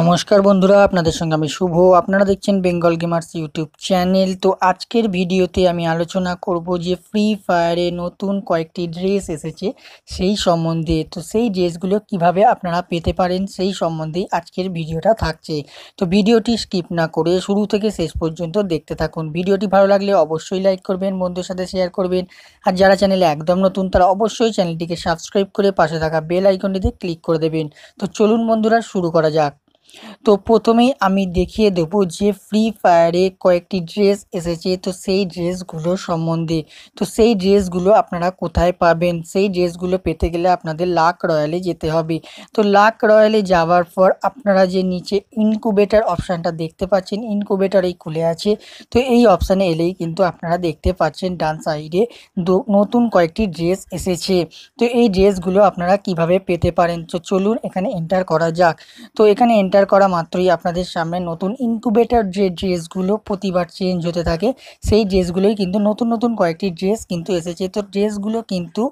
নমস্কার বন্ধুরা আপনাদের সঙ্গে আমি শুভ আপনারা দেখছেন বেঙ্গল গেমার্স ইউটিউব চ্যানেল তো আজকের ভিডিওতে আমি আলোচনা করব যে ফ্রি ফায়ারে নতুন কয়েকটি ড্রেস এসেছে সেই সম্বন্ধে তো সেই ড্রেসগুলো কিভাবে আপনারা পেতে পারেন সেই সম্বন্ধে আজকের ভিডিওটা থাকছে তো ভিডিওটি স্কিপ না করে শুরু থেকে শেষ পর্যন্ত দেখতে থাকুন ভিডিওটি ভালো লাগলে অবশ্যই লাইক করবেন বন্ধুর সাথে শেয়ার করবেন আর যারা চ্যানেলে একদম নতুন তারা অবশ্যই চ্যানেলটিকে সাবস্ক্রাইব করে পাশে থাকা বেল আইকনটিতে ক্লিক করে দেবেন তো চলুন বন্ধুরা শুরু করা যাক তো প্রথমেই আমি দেখিয়ে দেব যে ফ্রি ফায়ারে কয়েকটি ড্রেস এসেছে তো সেই ড্রেসগুলো সম্বন্ধে তো সেই ড্রেসগুলো আপনারা কোথায় পাবেন সেই ড্রেসগুলো পেতে গেলে আপনাদের লাক রয়্যালে যেতে হবে তো লাক রয়্যালে যাওয়ার পর আপনারা যে নিচে ইনকুবেটার অপশানটা দেখতে পাচ্ছেন ইনকুবেটার এই খুলে আছে তো এই অপশানে এলেই কিন্তু আপনারা দেখতে পাচ্ছেন ডান সাইডে নতুন কয়েকটি ড্রেস এসেছে তো এই ড্রেসগুলো আপনারা কিভাবে পেতে পারেন তো চলুন এখানে এন্টার করা যাক তো এখানে এন্টার এন্টার করা মাত্রই আপনাদের সামনে নতুন ইনকুবেটার যে ড্রেসগুলো প্রতিবার চেঞ্জ হতে থাকে সেই ড্রেসগুলোই কিন্তু নতুন নতুন কয়েকটি ড্রেস কিন্তু এসেছে তো ড্রেসগুলো কিন্তু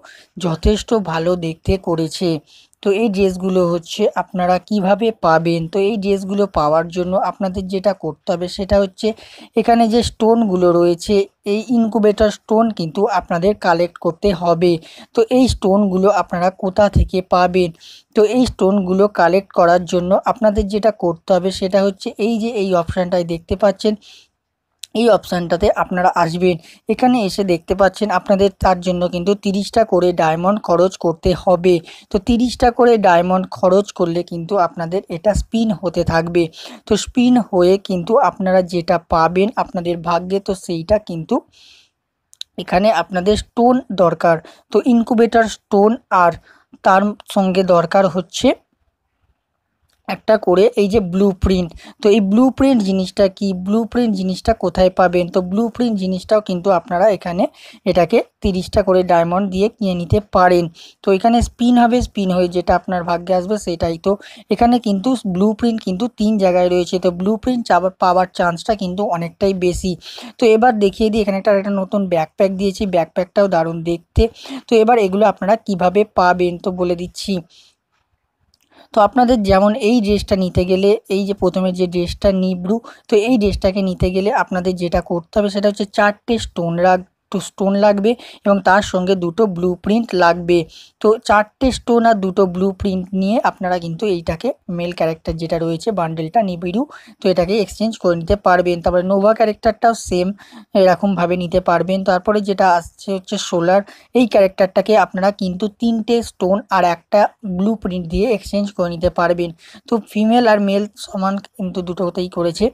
যথেষ্ট ভালো দেখতে করেছে তো এই ড্রেসগুলো হচ্ছে আপনারা কিভাবে পাবেন তো এই ড্রেসগুলো পাওয়ার জন্য আপনাদের যেটা করতে হবে সেটা হচ্ছে এখানে যে স্টোনগুলো রয়েছে এই ইনকুবেটার স্টোন কিন্তু আপনাদের কালেক্ট করতে হবে তো এই স্টোনগুলো আপনারা কোথা থেকে পাবেন তো এই স্টোনগুলো কালেক্ট করার জন্য আপনাদের যেটা করতে হবে সেটা হচ্ছে এই যে এই অপশানটাই দেখতে পাচ্ছেন এই অপশানটাতে আপনারা আসবেন এখানে এসে দেখতে পাচ্ছেন আপনাদের তার জন্য কিন্তু তিরিশটা করে ডায়মন্ড খরচ করতে হবে তো তিরিশটা করে ডায়মন্ড খরচ করলে কিন্তু আপনাদের এটা স্পিন হতে থাকবে তো স্পিন হয়ে কিন্তু আপনারা যেটা পাবেন আপনাদের ভাগ্যে তো সেইটা কিন্তু এখানে আপনাদের স্টোন দরকার তো ইনকুবেটার স্টোন আর তার সঙ্গে দরকার হচ্ছে একটা করে এই যে ব্লু প্রিন্ট তো এই ব্লু প্রিন্ট জিনিসটা কি ব্লু প্রিন্ট জিনিসটা কোথায় পাবেন তো ব্লু প্রিন্ট জিনিসটাও কিন্তু আপনারা এখানে এটাকে তিরিশটা করে ডায়মন্ড দিয়ে কিনে নিতে পারেন তো এখানে স্পিন হবে স্পিন হয়ে যেটা আপনার ভাগ্যে আসবে সেটাই তো এখানে কিন্তু ব্লু প্রিন্ট কিন্তু তিন জায়গায় রয়েছে তো ব্লু প্রিন্ট পাওয়ার চান্সটা কিন্তু অনেকটাই বেশি তো এবার দেখিয়ে দিই এখানে একটা একটা নতুন ব্যাকপ্যাক দিয়েছি ব্যাকপ্যাকটাও দারুণ দেখতে তো এবার এগুলো আপনারা কিভাবে পাবেন তো বলে দিচ্ছি তো আপনাদের যেমন এই ড্রেসটা নিতে গেলে এই যে প্রথমে যে ড্রেসটা নিব্রু তো এই ড্রেসটাকে নিতে গেলে আপনাদের যেটা করতে হবে সেটা হচ্ছে চারটে স্টোন রাখবে একটু স্টোন লাগবে এবং তার সঙ্গে দুটো ব্লু প্রিন্ট লাগবে তো চারটে স্টোন আর দুটো ব্লু প্রিন্ট নিয়ে আপনারা কিন্তু এইটাকে মেল ক্যারেক্টার যেটা রয়েছে বান্ডেলটা নিবিড়ু তো এটাকে এক্সচেঞ্জ করে নিতে পারবেন তারপরে নোভা ক্যারেক্টারটাও সেম এরকমভাবে নিতে পারবেন তারপরে যেটা আসছে হচ্ছে সোলার এই ক্যারেক্টারটাকে আপনারা কিন্তু তিনটে স্টোন আর একটা ব্লু প্রিন্ট দিয়ে এক্সচেঞ্জ করে নিতে পারবেন তো ফিমেল আর মেল সমান কিন্তু দুটোতেই করেছে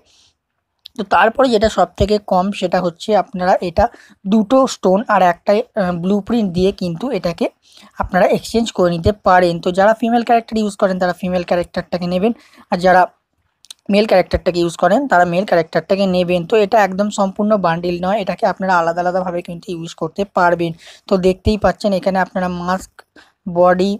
তো তারপরে যেটা সব থেকে কম সেটা হচ্ছে আপনারা এটা দুটো স্টোন আর একটাই ব্লু প্রিন্ট দিয়ে কিন্তু এটাকে আপনারা এক্সচেঞ্জ করে নিতে পারেন তো যারা ফিমেল ক্যারেক্টার ইউজ করেন তারা ফিমেল ক্যারেক্টারটাকে নেবেন আর যারা মেল ক্যারেক্টারটাকে ইউজ করেন তারা মেল ক্যারেক্টারটাকে নেবেন তো এটা একদম সম্পূর্ণ বান্ডিল নয় এটাকে আপনারা আলাদা আলাদাভাবে কিন্তু ইউজ করতে পারবেন তো দেখতেই পাচ্ছেন এখানে আপনারা মাস্ক বডি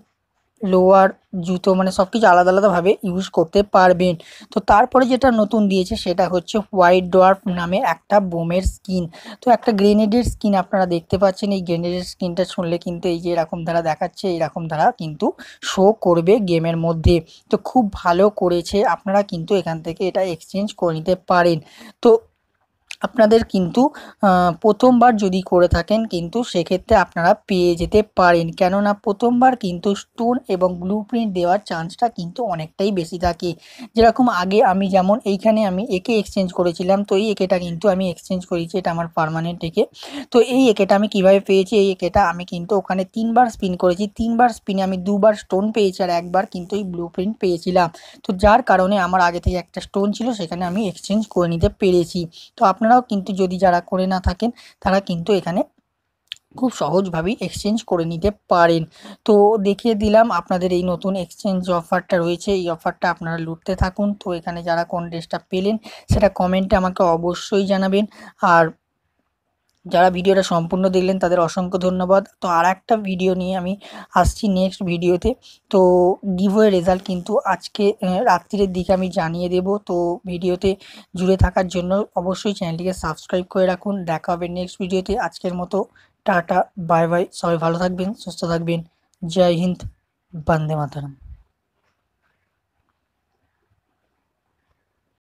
লোয়ার জুতো মানে সব কিছু আলাদা আলাদাভাবে ইউজ করতে পারবেন তো তারপরে যেটা নতুন দিয়েছে সেটা হচ্ছে হোয়াইট ডোয়ার্ফ নামে একটা বোমের স্কিন তো একটা গ্রেনেডের স্কিন আপনারা দেখতে পাচ্ছেন এই গ্রেনেডের স্কিনটা শুনলে কিন্তু এই যে এরকম ধারা দেখাচ্ছে এরকম ধারা কিন্তু শো করবে গেমের মধ্যে তো খুব ভালো করেছে আপনারা কিন্তু এখান থেকে এটা এক্সচেঞ্জ করে নিতে পারেন তো আপনাদের কিন্তু প্রথমবার যদি করে থাকেন কিন্তু সেক্ষেত্রে আপনারা পেয়ে যেতে পারেন কেননা প্রথমবার কিন্তু স্টোন এবং ব্লু প্রিন্ট দেওয়ার চান্সটা কিন্তু অনেকটাই বেশি থাকে যেরকম আগে আমি যেমন এইখানে আমি একে এক্সচেঞ্জ করেছিলাম তো এই একেটা কিন্তু আমি এক্সচেঞ্জ করেছি এটা আমার পারমানেন্ট একে তো এই একেটা আমি কিভাবে পেয়েছি এই একেটা আমি কিন্তু ওখানে তিনবার স্পিন করেছি তিনবার স্পিনে আমি দুবার স্টোন পেয়েছি আর একবার কিন্তু এই ব্লু প্রিন্ট পেয়েছিলাম তো যার কারণে আমার আগে থেকে একটা স্টোন ছিল সেখানে আমি এক্সচেঞ্জ করে নিতে পেরেছি তো আপনার আপনারাও কিন্তু যদি যারা করে না থাকেন তারা কিন্তু এখানে খুব সহজভাবেই এক্সচেঞ্জ করে নিতে পারেন তো দেখিয়ে দিলাম আপনাদের এই নতুন এক্সচেঞ্জ অফারটা রয়েছে এই অফারটা আপনারা লুটতে থাকুন তো এখানে যারা কোন ড্রেসটা পেলেন সেটা কমেন্টে আমাকে অবশ্যই জানাবেন আর যারা ভিডিওটা সম্পূর্ণ দেখলেন তাদের অসংখ্য ধন্যবাদ তো আর একটা ভিডিও নিয়ে আমি আসছি নেক্সট ভিডিওতে তো ডিভোয়ের রেজাল্ট কিন্তু আজকে রাত্রির দিকে আমি জানিয়ে দেব তো ভিডিওতে জুড়ে থাকার জন্য অবশ্যই চ্যানেলটিকে সাবস্ক্রাইব করে রাখুন দেখা হবে নেক্সট ভিডিওতে আজকের মতো টাটা বাই বাই সবাই ভালো থাকবেন সুস্থ থাকবেন জয় হিন্দ বন্দে মাতারাম